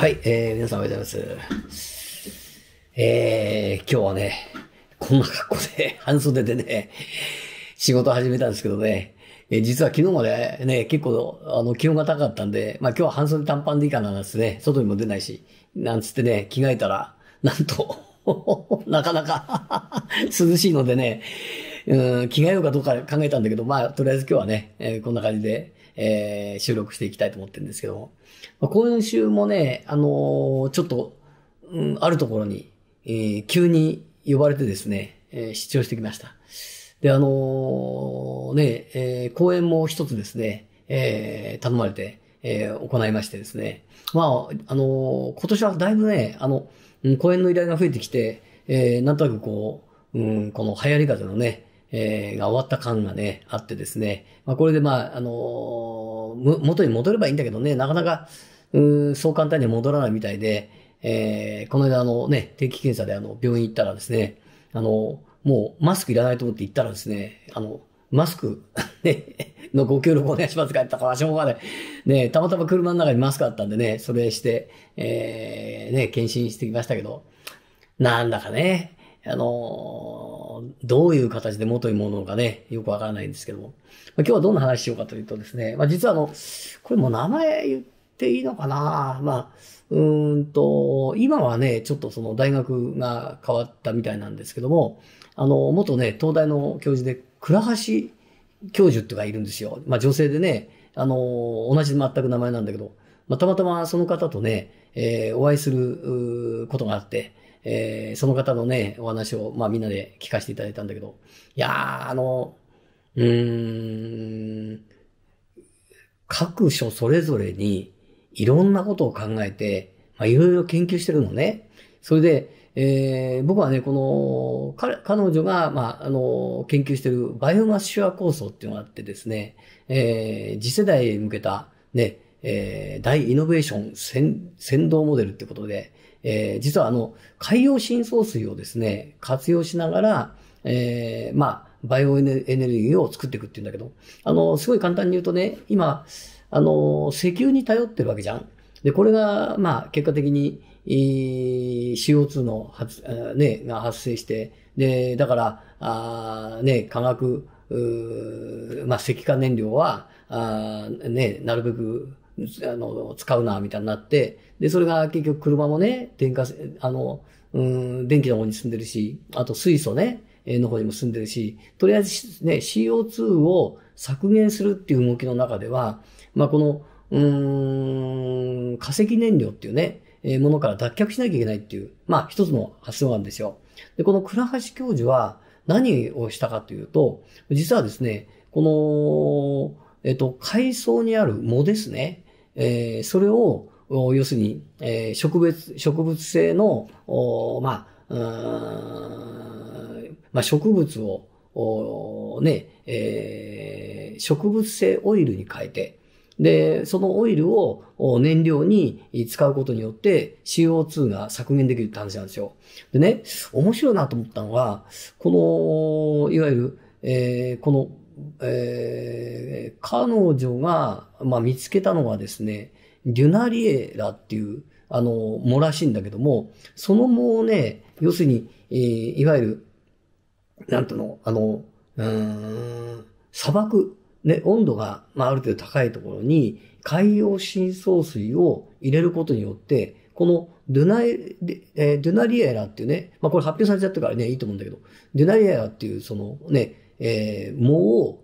はい、えー、皆さんおはようございます。えー、今日はね、こんな格好で、半袖でね、仕事始めたんですけどね、えー、実は昨日までね、結構、あの、気温が高かったんで、まあ今日は半袖短パンでいいかななんつってね、外にも出ないし、なんつってね、着替えたら、なんと、なかなか 涼しいのでね、うん、着替えようかどうか考えたんだけど、まあ、とりあえず今日はね、えー、こんな感じで、えー、収録していきたいと思ってるんですけど、まあ、今週もね、あのー、ちょっと、うん、あるところに、えー、急に呼ばれてですね、えー、出張してきました。で、あのー、ね、えー、講演も一つですね、えー、頼まれて、えー、行いましてですね。まあ、あの今年はだいぶね、あの、講演の依頼が増えてきて、えー、なんとなくこう、うん、この流行り方のね、えー、が終わった感がね、あってですね。まあ、これでまあ、あのー、元に戻ればいいんだけどね、なかなか、うそう簡単には戻らないみたいで、えー、この間あのね、定期検査であの、病院行ったらですね、あの、もうマスクいらないと思って行ったらですね、あの、マスク ね、のご協力お願いしますかって言ったから、しょうがない。ね、たまたま車の中にマスクあったんでね、それして、えー、ね、検診してきましたけど、なんだかね、あのーどういう形で元に戻るのかね、よくわからないんですけども。ま今日はどんな話しようかというとですね、まあ、実はあの、これも名前言っていいのかなまあ、うんと、今はね、ちょっとその大学が変わったみたいなんですけども、あの、元ね、東大の教授で、倉橋教授っていうのがいるんですよ。まあ女性でね、あの、同じ全く名前なんだけど、まあ、たまたまその方とね、えー、お会いすることがあって、えー、その方のね、お話を、まあみんなで聞かせていただいたんだけど、いやー、あの、うん、各所それぞれにいろんなことを考えて、まあいろいろ研究してるのね。それで、えー、僕はね、この、彼、彼女が、まあ、あの、研究してるバイオマッシュア構想っていうのがあってですね、えー、次世代へ向けた、ね、えー、大イノベーション先導モデルってことで、えー、実はあの、海洋深層水をですね、活用しながら、えー、まあ、バイオエネルギーを作っていくっていうんだけど、あの、すごい簡単に言うとね、今、あの、石油に頼ってるわけじゃん。で、これが、まあ、結果的に、CO2 の発、ね、が発生して、で、だから、あね、化学、まあ、石化燃料は、あね、なるべくあの、使うな、みたいになって、で、それが結局車もね、電化、あの、うん、電気の方に住んでるし、あと水素ね、の方にも住んでるし、とりあえずね、CO2 を削減するっていう動きの中では、まあ、この、うん、化石燃料っていうね、えものから脱却しなきゃいけないっていう、まあ、一つの発想なんですよ。で、この倉橋教授は何をしたかというと、実はですね、この、えっと、海藻にある藻ですね。えー、それを、要するに、えー、植物、植物性の、まあ、まあ、植物を、ね、えー、植物性オイルに変えて、で、そのオイルを燃料に使うことによって CO2 が削減できるって話なんですよ。でね、面白いなと思ったのは、この、いわゆる、えー、このえー、彼女が、まあ、見つけたのはですね、デュナリエラっていう、あの、藻らしいんだけども、その藻をね、要するに、えー、いわゆる、なんとの、あの、砂漠、ね、温度が、まあ、ある程度高いところに、海洋深層水を入れることによって、このデュナイ、えー、ナリエラっていうね、まあこれ発表されちゃったからね、いいと思うんだけど、デュナリエラっていうそのね、えー、藻を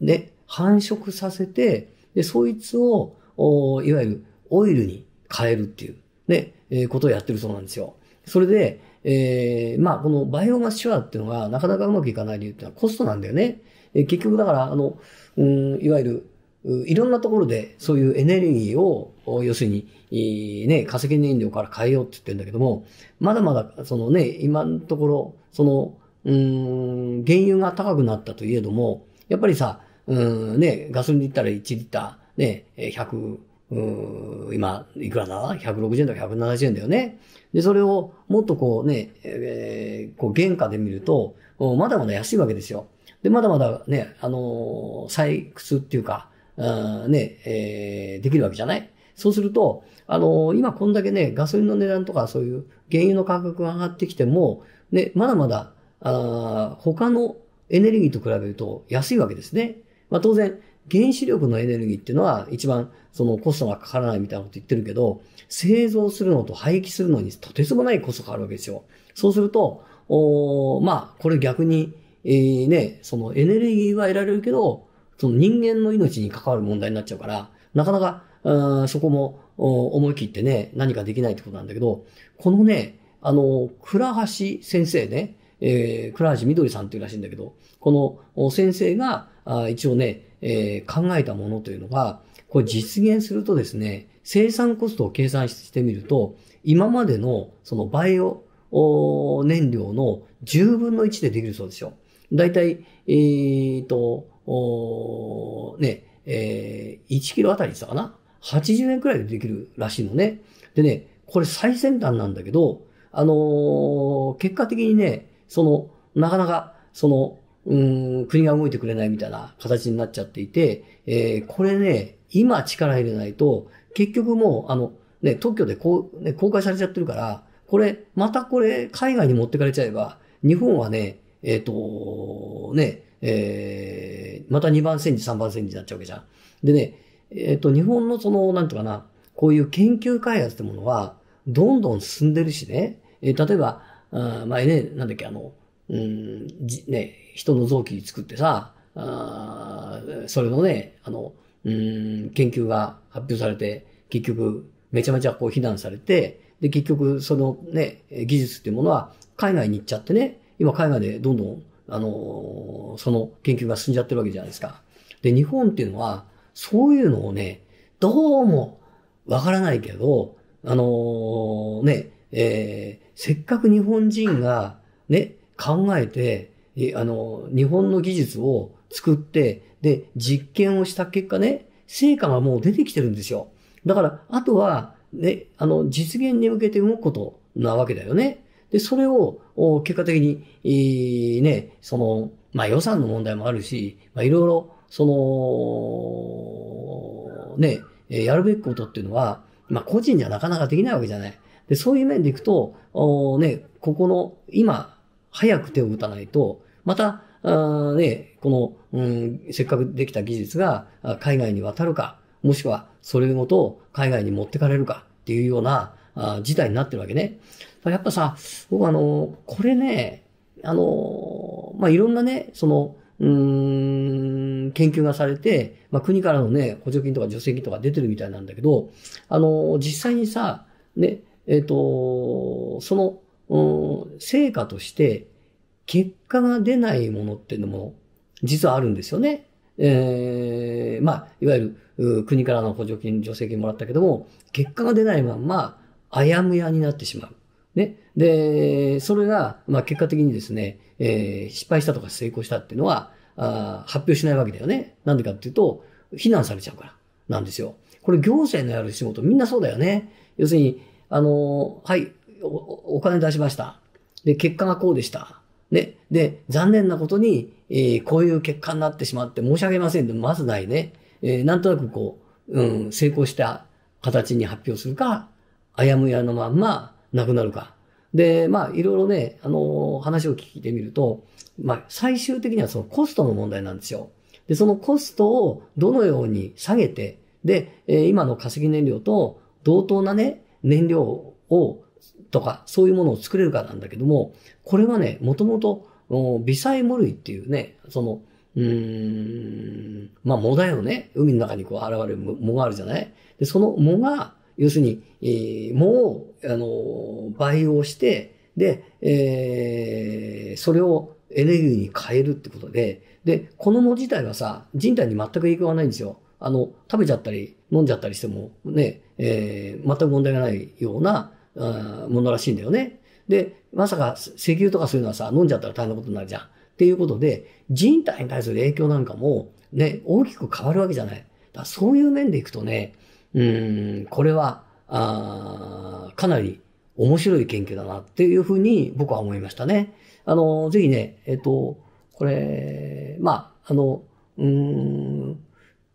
ね、繁殖させて、で、そいつを、おいわゆるオイルに変えるっていう、ね、えー、ことをやってるそうなんですよ。それで、えー、まあ、このバイオマスシュアっていうのがなかなかうまくいかない理由っていうのはコストなんだよね。えー、結局だから、あの、うん、いわゆる、いろんなところでそういうエネルギーを、要するに、いいね、化石燃料から変えようって言ってるんだけども、まだまだ、そのね、今のところ、その、うん、原油が高くなったといえども、やっぱりさ、うん、ね、ガソリンで言ったら1リッター、ね、100、うん、今、いくらだ ?160 円とか170円だよね。で、それをもっとこうね、えー、こう原価で見ると、まだまだ安いわけですよ。で、まだまだね、あの採掘っていうか、うん、ね、えー、できるわけじゃないそうすると、あの今こんだけね、ガソリンの値段とかそういう原油の価格が上がってきても、ね、まだまだあ他のエネルギーと比べると安いわけですね。まあ、当然、原子力のエネルギーっていうのは一番そのコストがかからないみたいなこと言ってるけど、製造するのと廃棄するのにとてつもないコストがあるわけですよ。そうすると、おまあ、これ逆に、えー、ね、そのエネルギーは得られるけど、その人間の命に関わる問題になっちゃうから、なかなか、そこも思い切ってね、何かできないってことなんだけど、このね、あの、倉橋先生ね、えー、倉橋みどりさんっていうらしいんだけど、この先生が、あ一応ね、えー、考えたものというのが、これ実現するとですね、生産コストを計算してみると、今までのそのバイオ燃料の10分の1でできるそうですよ。だいたい、えー、と、ね、えー、1キロあたりでしたかな ?80 円くらいでできるらしいのね。でね、これ最先端なんだけど、あのー、結果的にね、その、なかなか、その、うん、国が動いてくれないみたいな形になっちゃっていて、えー、これね、今力入れないと、結局もう、あの、ね、特許でこう、ね、公開されちゃってるから、これ、またこれ、海外に持ってかれちゃえば、日本はね、えっ、ー、と、ね、えー、また2番戦時、3番戦時になっちゃうわけじゃん。でね、えっ、ー、と、日本のその、なんとかな、こういう研究開発ってものは、どんどん進んでるしね、えー、例えば、あ前ね、なんだっけ、あの、うん、ね、人の臓器作ってさ、あそれのね、あの、うん、研究が発表されて、結局、めちゃめちゃこう非難されて、で、結局、そのね、技術っていうものは海外に行っちゃってね、今海外でどんどん、あの、その研究が進んじゃってるわけじゃないですか。で、日本っていうのは、そういうのをね、どうもわからないけど、あのね、えせっかく日本人がね、考えて、あの、日本の技術を作って、で、実験をした結果ね、成果がもう出てきてるんですよ。だから、あとは、ね、あの、実現に向けて動くことなわけだよね。で、それを、結果的に、いね、その、まあ、予算の問題もあるし、まあ、いろいろ、その、ね、やるべきことっていうのは、まあ、個人じゃなかなかできないわけじゃない。で、そういう面でいくと、おね、ここの、今、早く手を打たないと、また、あね、この、うん、せっかくできた技術が海外に渡るか、もしくはそれごと海外に持ってかれるかっていうようなあ事態になってるわけね。やっぱさ、僕あの、これね、あの、まあ、いろんなね、その、うん、研究がされて、まあ、国からのね、補助金とか助成金とか出てるみたいなんだけど、あの、実際にさ、ね、えっ、ー、と、その、うん、成果として、結果が出ないものっていうのも、実はあるんですよね。えー、まあ、いわゆる、国からの補助金、助成金もらったけども、結果が出ないまんま、あやむやになってしまう。ね。で、それが、まあ、結果的にですね、えー、失敗したとか成功したっていうのは、あ発表しないわけだよね。なんでかっていうと、非難されちゃうから、なんですよ。これ行政のやる仕事、みんなそうだよね。要するに、あの、はい、おお金出しました。で、結果がこうでした。ね。で、残念なことに、えー、こういう結果になってしまって申し訳ませんで、まずないね。えー、なんとなくこう、うん、成功した形に発表するか、あやむやのまんまなくなるか。で、まあ、いろいろね、あのー、話を聞いてみると、まあ、最終的にはそのコストの問題なんですよ。で、そのコストをどのように下げて、で、えー、今の化石燃料と同等なね、燃料を、とか、そういうものを作れるかなんだけども、これはね、もともと、微細無類っていうね、その、うん、まあ、藻だよね。海の中にこう現れる藻があるじゃないで、その藻が、要するに、えー、藻を、あの、培養して、で、えー、それをエネルギーに変えるってことで、で、この藻自体はさ、人体に全く影響がないんですよ。あの、食べちゃったり、飲んじゃったりしても、ね、えー、全く問題がないような、ものらしいんだよね。で、まさか石油とかそういうのはさ、飲んじゃったら大変なことになるじゃん。っていうことで、人体に対する影響なんかも、ね、大きく変わるわけじゃない。だそういう面でいくとね、うん、これは、あかなり面白い研究だなっていうふうに僕は思いましたね。あの、ぜひね、えっ、と、これ、まあ、あの、うん、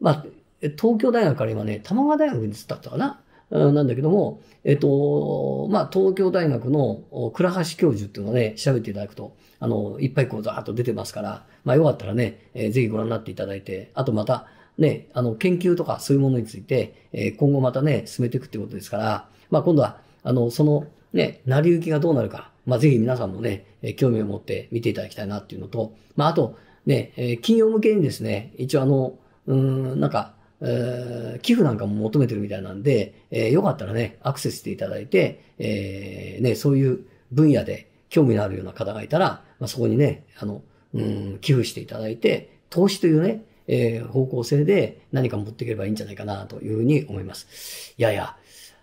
まあ、東京大学から今ね、玉川大学に移ったったかななんだけども、えっと、まあ、東京大学の倉橋教授っていうのをね、調べていただくと、あの、いっぱいこうざーっと出てますから、まあ、よかったらね、えー、ぜひご覧になっていただいて、あとまた、ね、あの、研究とかそういうものについて、えー、今後またね、進めていくってことですから、まあ、今度は、あの、その、ね、成り行きがどうなるか、まあ、ぜひ皆さんもね、え興味を持って見ていただきたいなっていうのと、まあ、あと、ね、え企業向けにですね、一応あの、うん、なんか、えー、寄付なんかも求めてるみたいなんで、えー、よかったらね、アクセスしていただいて、えー、ね、そういう分野で興味のあるような方がいたら、まあ、そこにね、あの、うん、寄付していただいて、投資というね、えー、方向性で何か持っていければいいんじゃないかなというふうに思います。いやいや、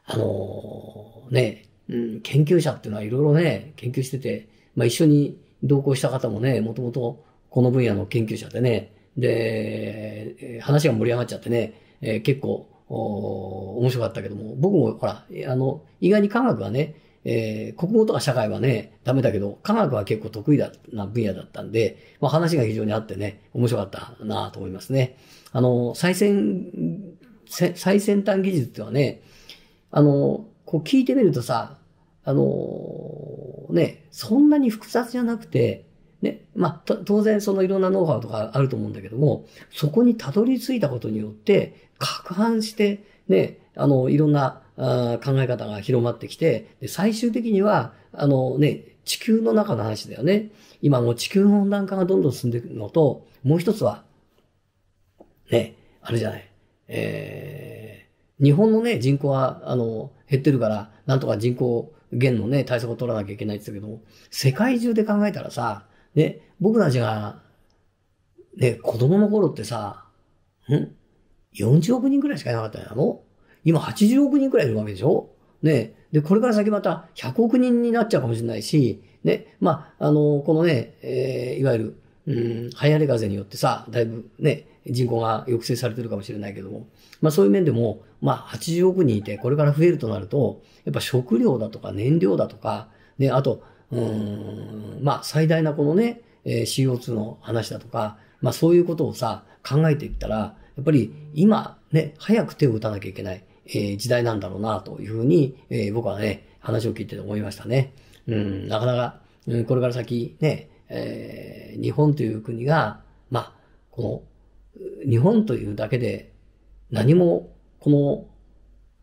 あのー、ね、うん、研究者っていうのはいろいろね、研究してて、まあ、一緒に同行した方もね、もともとこの分野の研究者でね、で、話が盛り上がっちゃってね、えー、結構、面白かったけども、僕もほら、あの、意外に科学はね、えー、国語とか社会はね、ダメだけど、科学は結構得意だな分野だったんで、まあ話が非常にあってね、面白かったなと思いますね。あの、最先、最先端技術ってはね、あの、こう聞いてみるとさ、あの、ね、そんなに複雑じゃなくて、ね。まあ、当然そのいろんなノウハウとかあると思うんだけども、そこにたどり着いたことによって、攪拌して、ね、あの、いろんなあ考え方が広まってきて、で最終的には、あのね、地球の中の話だよね。今もう地球の温暖化がどんどん進んでいくのと、もう一つは、ね、あれじゃない。えー、日本のね、人口は、あの、減ってるから、なんとか人口減のね、対策を取らなきゃいけないって言ったけど、世界中で考えたらさ、で、僕たちが、ね、子供の頃ってさ、ん ?40 億人くらいしかいなかったんやろ今80億人くらいいるわけでしょね。で、これから先また100億人になっちゃうかもしれないし、ね。まあ、あの、このね、えー、いわゆる、うん、流行り風によってさ、だいぶね、人口が抑制されてるかもしれないけども、まあそういう面でも、まあ80億人いて、これから増えるとなると、やっぱ食料だとか燃料だとか、ね、あと、うんまあ、最大なこのね、えー、CO2 の話だとか、まあ、そういうことをさ、考えていったら、やっぱり今、ね、早く手を打たなきゃいけない、えー、時代なんだろうな、というふうに、えー、僕はね、話を聞いてて思いましたね。うん、なかなか、うん、これから先、ね、えー、日本という国が、まあ、この、日本というだけで、何も、この、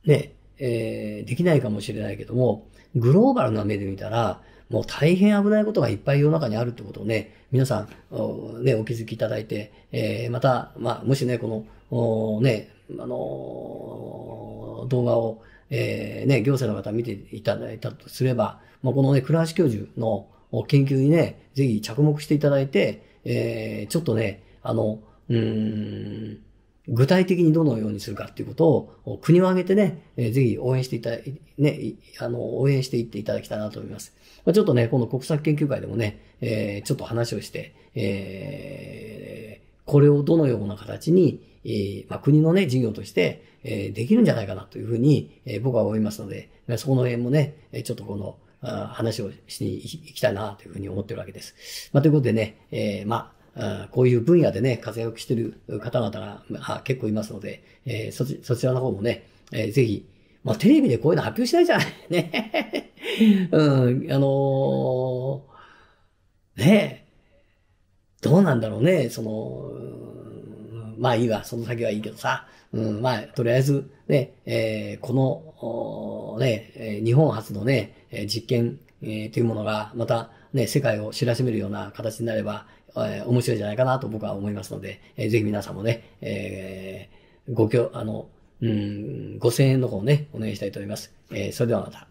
ね、えー、できないかもしれないけども、グローバルな目で見たら、もう大変危ないことがいっぱい世の中にあるってことをね、皆さん、おね、お気づきいただいて、えー、また、まあ、もしね、この、ね、あのー、動画を、えー、ね、行政の方見ていただいたとすれば、まあ、このね、倉橋教授の研究にね、ぜひ着目していただいて、えー、ちょっとね、あの、うん、具体的にどのようにするかっていうことを、国を挙げてね、えぜひ応援していただい、ね、あの、応援していっていただきたいなと思います。まあ、ちょっとね、この国策研究会でもね、えー、ちょっと話をして、えー、これをどのような形に、えー、まあ、国のね、事業として、えできるんじゃないかなというふうに、え僕は思いますので、その辺もね、ちょっとこの、話をしに行きたいなというふうに思ってるわけです。まあ、ということでね、えまあ、あこういう分野でね、活躍してる方々が、まあ、結構いますので、えー、そち、そちらの方もね、えー、ぜひ、まあ、テレビでこういうの発表しないじゃない。ね。うん、あのー、ねどうなんだろうね、その、まあいいわ、その先はいいけどさ、うん、まあ、とりあえず、ね、えー、この、ね、日本初のね、実験、えー、というものが、また、ね、世界を知らしめるような形になれば、えー、面白いんじゃないかなと僕は思いますので、えー、ぜひ皆さんもね、えー、ごきょ、あの、うん、5000円の方ね、お願いしたいと思います。えー、それではまた。